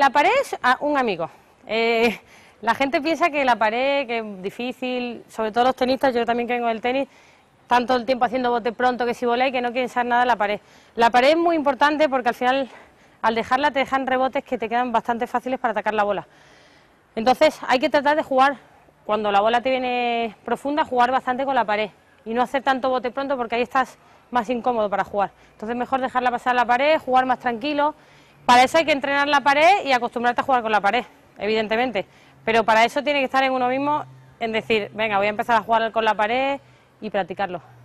la pared es un amigo. Eh, la gente piensa que la pared, que es difícil, sobre todo los tenistas, yo también que vengo del tenis, tanto el tiempo haciendo bote pronto que si y que no quieren saber nada de la pared. La pared es muy importante porque al final, al dejarla, te dejan rebotes que te quedan bastante fáciles para atacar la bola. Entonces, hay que tratar de jugar, cuando la bola te viene profunda, jugar bastante con la pared y no hacer tanto bote pronto porque ahí estás más incómodo para jugar. Entonces, mejor dejarla pasar a la pared, jugar más tranquilo para eso hay que entrenar la pared y acostumbrarte a jugar con la pared, evidentemente. Pero para eso tiene que estar en uno mismo, en decir, venga, voy a empezar a jugar con la pared y practicarlo.